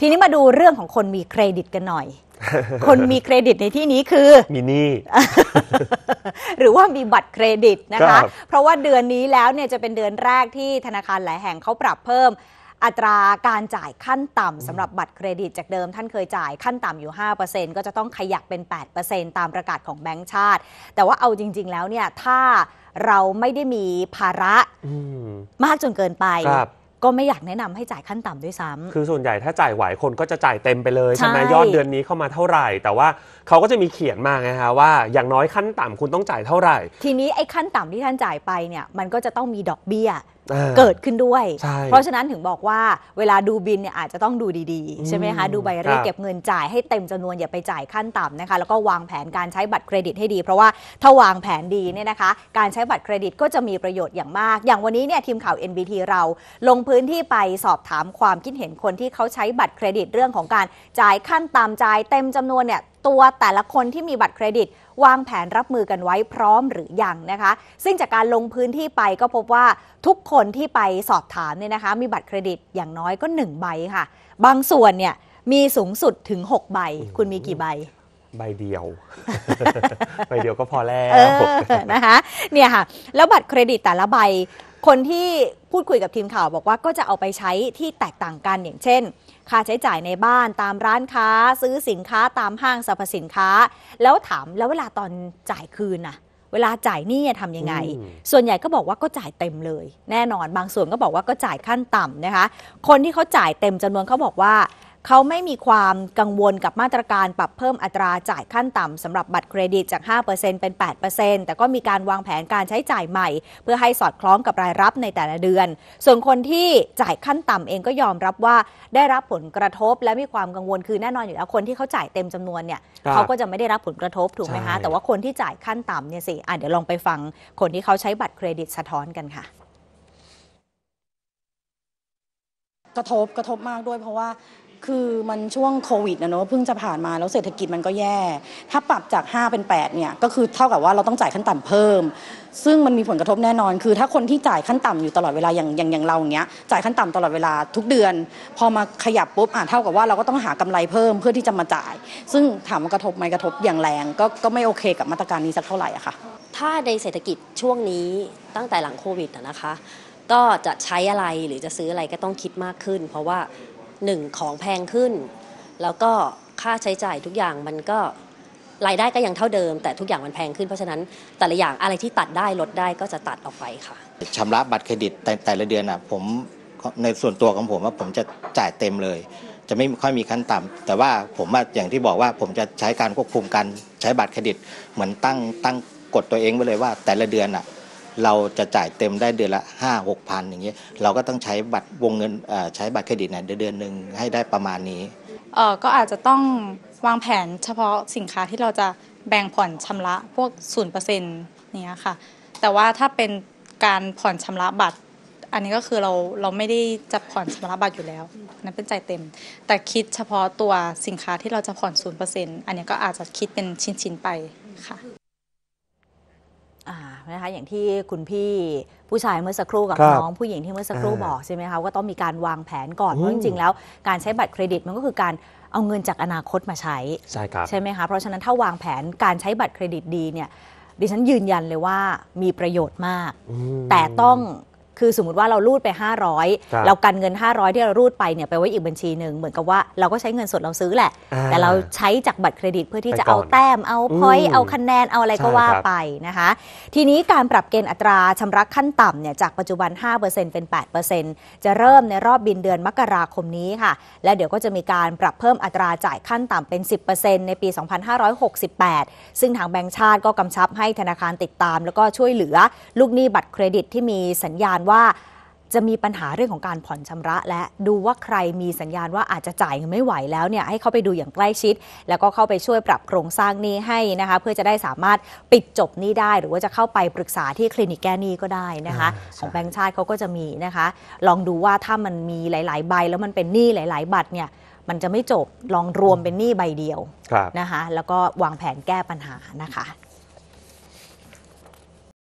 ทีนี้มาดูเรื่องของคนมีเครดิตกันหน่อย คนมีเครดิตในที่นี้คือมินี่หรือว่ามีบัตรเครดิตนะคะเพราะว่าเดือนนี้แล้วเนี่ยจะเป็นเดือนแรกที่ธนาคารหลายแห่งเขาปรับเพิ่ม อัตราการจ่ายขั้นต่ำสำหรับบัตรเครดิตจากเดิมท่านเคยจ่าย ขั้นต่ำอยู่ 5%ก็จะต้องขยับเป็น 8%ตามประกาศของแบงก์ชาติ แต่ว่าเอาจริงๆแล้วเนี่ยถ้าเราไม่ได้มีภาระมากจนเกินไปก็ไม่อยากแนะนำให้จ่ายขั้นต่ำด้วยซ้ำ คือส่วนใหญ่ถ้าจ่ายไหวคนก็จะจ่ายเต็มไปเลยใช่ไหมยอดเดือนนี้เข้ามาเท่าไหร่ แต่ว่าเขาก็จะมีเขียนมาไงฮะว่าอย่างน้อยขั้นต่ำคุณต้องจ่ายเท่าไหร่ ทีนี้ไอ้ขั้นต่ำที่ท่านจ่ายไปเนี่ย มันก็จะต้องมีดอกเบี้ยเกิดขึ้นด้วย เพราะฉะนั้นถึงบอกว่าเวลาดูบินเนี่ยอาจจะต้องดูดี ๆ ใช่ไหมคะ ดูใบเรียกเก็บเงินจ่ายให้เต็มจำนวน อย่าไปจ่ายขั้นต่ำนะคะ แล้วก็วางแผนการใช้บัตรเครดิตให้ดี เพราะว่าถ้าวางแผนดีเนี่ยนะคะ การใช้บัตรเครดิตก็จะมีประโยชน์อย่างมาก อย่างวันนี้เนี่ยทีมข่าว NBT เรา ลงพื้นที่ไปสอบถามความคิดเห็นคนที่เขาใช้บัตรเครดิตเรื่องของการจ่ายขั้นต่ำจ่ายเต็มจำนวนเนี่ยตัวแต่ละคนที่มีบัตรเครดิตวางแผนรับมือกันไว้พร้อมหรือยังนะคะ ซึ่งจากการลงพื้นที่ไปก็พบว่าทุกคนที่ไปสอบถามเนี่ยนะคะ มีบัตรเครดิตอย่างน้อยก็ 1 ใบค่ะ บางส่วนเนี่ยมีสูงสุดถึง 6 ใบ คุณมีกี่ใบ ใบเดียวใบเดียวก็พอแล้วนะคะเนี่ยค่ะแล้วบัตรเครดิตแต่ละใบ คนที่พูดคุยกับทีมข่าวบอกว่าก็จะเอาไปใช้ที่แตกต่างกันอย่างเช่นค่าใช้จ่ายในบ้านตามร้านค้า ซื้อสินค้า ตามห้างสรรพสินค้า แล้วถามแล้วเวลาตอนจ่ายคืนน่ะ เวลาจ่ายหนี้ทำยังไง ส่วนใหญ่ก็บอกว่าก็จ่ายเต็มเลย แน่นอนบางส่วนก็บอกว่าก็จ่ายขั้นต่ำนะคะ คนที่เขาจ่ายเต็มจำนวนเขาบอกว่าเขาไม่มีความกังวลกับมาตรการปรับเพิ่มอัตราจ่ายขั้นต่ำสำหรับบัตรเครดิตจาก5%เป็น 8%แต่ก็มีการวางแผนการใช้จ่ายใหม่ เพื่อให้สอดคล้องกับรายรับในแต่ละเดือน ส่วนคนที่จ่ายขั้นต่ำเองก็ยอมรับว่าได้รับผลกระทบและมีความกังวลคือแน่นอนอยู่แล้ว คนที่เขาจ่ายเต็มจำนวนเนี่ยเขาก็จะไม่ได้รับผลกระทบถูกไหมคะแต่ว่าคนที่จ่ายขั้นต่ำเนี่ยสิอ่ะเดี๋ยวลองไปฟังคนที่เขาใช้บัตรเครดิตสะท้อนกันค่ะกระทบกระทบมากด้วยเพราะว่าคือมันช่วงโควิดนะเนอะเพิ่งจะผ่านมาแล้วเศรษฐกิจมันก็แย่ถ้าปรับจาก5เป็น8เนี่ยก็คือเท่ากับว่าเราต้องจ่ายขั้นต่ำเพิ่ม ซึ่งมันมีผลกระทบแน่นอน คือ ถ้าคนที่จ่ายขั้นต่ำอยู่ตลอดเวลาอย่างอย่างอย่างเราอย่างเงี้ยจ่ายขั้นต่ำตลอดเวลาทุกเดือน พอมาขยับปุ๊บอ่ะเท่ากับว่าเราก็ต้องหากำไรเพิ่ม เพื่อที่จะมาจ่าย ซึ่งถามว่ากระทบไหมกระทบอย่างแรง ก็ก็ไม่โอเค กับมาตรการนี้สักเท่าไหร่อะค่ะถ้าในเศรษฐกิจช่วงนี้ตั้งแต่หลังโควิดนะคะ ก็จะใช้อะไรหรือจะซื้ออะไรก็ต้องคิดมากขึ้น เพราะว่าหนึ่งของแพงขึ้น แล้วก็ค่าใช้จ่ายทุกอย่างมันก็รายได้ก็ยังเท่าเดิม แต่ทุกอย่างมันแพงขึ้นเพราะฉะนั้นแต่ละอย่างอะไรที่ตัดได้ลดได้ก็จะตัดออกไปค่ะชำระบัตรเครดิตแต่แต่ละเดือนอ่ะผมในส่วนตัวของผมว่าผมจะจ่ายเต็มเลย จะไม่ค่อยมีขั้นต่ำ แต่ว่าผมอย่างที่บอกว่าผมจะใช้การควบคุมการใช้บัตรเครดิตเหมือนตั้งตั้งกฎตัวเองไว้เลยว่า แต่ละเดือนอ่ะเราจะจ่ายเต็มได้เดือนละ 5 6พันอย่างเงี้ยเราก็ต้องใช้บัตรวงเงินใช้บัตรเครดิตเนี่ยเดือนหนึ่งให้ได้ประมาณนี้เออก็อาจจะต้องวางแผนเฉพาะสินค้าที่เราจะแบ่งผ่อนชำระพวก0%เนี้ยค่ะแต่ว่าถ้าเป็นการผ่อนชำระบัตร อันนี้ก็คือเราเราไม่ได้จะผ่อนชำระบัตรอยู่แล้ว นั้นเป็นใจเต็ม แต่คิดเฉพาะตัวสินค้าที่เราจะผ่อน0%อันนี้ก็อาจจะคิดเป็นชิ้นๆไปค่ะนะคะอย่างที่คุณพี่ผู้ชายเมื่อสักครู่กับคบน้องผู้หญิงที่เมื่อสักครู่อบอกใช่ไหมคะก็ต้องมีการวางแผนก่อน เพราะจริง ๆ แล้วการใช้บัตรเครดิตมันก็คือการเอาเงินจากอนาคตมาใช้ใช่ครับใช่ไหมคะ เพราะฉะนั้นถ้าวางแผนการใช้บัตรเครดิตดีเนี่ยดิฉันยืนยันเลยว่ามีประโยชน์มากมแต่ต้องคือสมมติว่าเรารูดไป 500 เรากันเงิน 500 ที่เรารูดไปเนี่ยไปไว้อีกบัญชีหนึ่ง เหมือนกับว่าเราก็ใช้เงินสด เราซื้อแหละ แต่เราใช้จากบัตรเครดิตเพื่อที่จะเอาแต้มเอาพอยต์เอาคะแนน เอาอะไรก็ว่าไปนะคะ ทีนี้การปรับเกณฑ์อัตราชำระขั้นต่ำเนี่ยจากปัจจุบัน 5%เป็น 8%จะเริ่มในรอบบินเดือนมกราคมนี้ค่ะ และเดี๋ยวก็จะมีการปรับเพิ่มอัตราจ่ายขั้นต่ำเป็น 10%ในปี 2568 ซึ่งทางแบงก์ชาติก็กำชับให้ธนาคารติดตาม แล้วก็ช่วยเหลือลูกหนี้บัตรเครดิตที่มีสัญญาณว่าจะมีปัญหาเรื่องของการผ่อนชำระและดูว่าใครมีสัญญาณว่าอาจจะจ่ายเงินไม่ไหวแล้วเนี่ยให้เข้าไปดูอย่างใกล้ชิด แล้วก็เข้าไปช่วยปรับโครงสร้างนี้ให้นะคะ เพื่อจะได้สามารถปิดจบนี้ได้ หรือว่าจะเข้าไปปรึกษาที่คลินิกแก้หนี้ก็ได้นะคะของแบงค์ชาติเขาก็จะมีนะคะ ลองดูว่าถ้ามันมีหลาย ๆ ใบแล้วมันเป็นหนี้หลาย ๆ บัตรเนี่ยมันจะไม่จบลองรวมเป็นหนี้ใบเดียวนะคะ แล้วก็วางแผนแก้ปัญหานะคะ